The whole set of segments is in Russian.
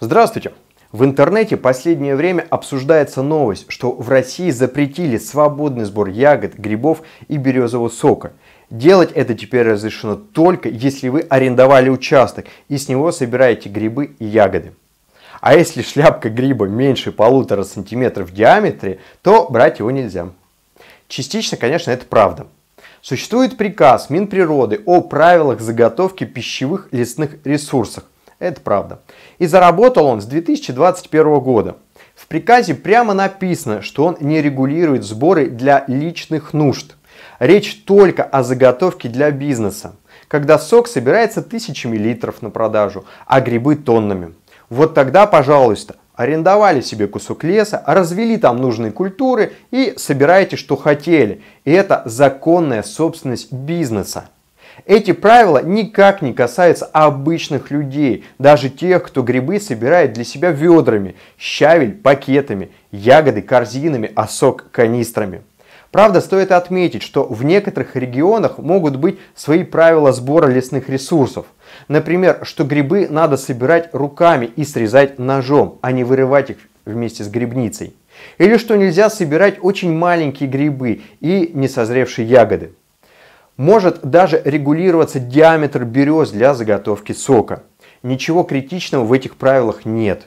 Здравствуйте! В интернете последнее время обсуждается новость, что в России запретили свободный сбор ягод, грибов и березового сока. Делать это теперь разрешено только, если вы арендовали участок и с него собираете грибы и ягоды. А если шляпка гриба меньше полутора сантиметров в диаметре, то брать его нельзя. Частично, конечно, это правда. Существует приказ Минприроды о правилах заготовки пищевых лесных ресурсов, это правда. И заработал он с 2021 года. В приказе прямо написано, что он не регулирует сборы для личных нужд. Речь только о заготовке для бизнеса, когда сок собирается тысячами литров на продажу, а грибы тоннами. Вот тогда, пожалуйста, арендовали себе кусок леса, развели там нужные культуры и собираете, что хотели. И это законная собственность бизнеса. Эти правила никак не касаются обычных людей, даже тех, кто грибы собирает для себя ведрами, щавель пакетами, ягоды корзинами, а сок канистрами. Правда, стоит отметить, что в некоторых регионах могут быть свои правила сбора лесных ресурсов. Например, что грибы надо собирать руками и срезать ножом, а не вырывать их вместе с грибницей. Или что нельзя собирать очень маленькие грибы и несозревшие ягоды. Может даже регулироваться диаметр берез для заготовки сока. Ничего критичного в этих правилах нет.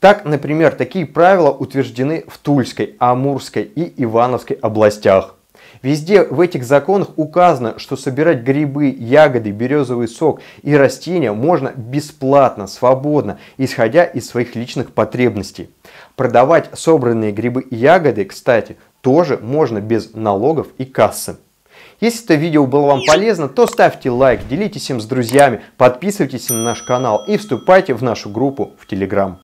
Так, например, такие правила утверждены в Тульской, Амурской и Ивановской областях. Везде в этих законах указано, что собирать грибы, ягоды, березовый сок и растения можно бесплатно, свободно, исходя из своих личных потребностей. Продавать собранные грибы и ягоды, кстати, тоже можно без налогов и кассы. Если это видео было вам полезно, то ставьте лайк, делитесь им с друзьями, подписывайтесь на наш канал и вступайте в нашу группу в Телеграм.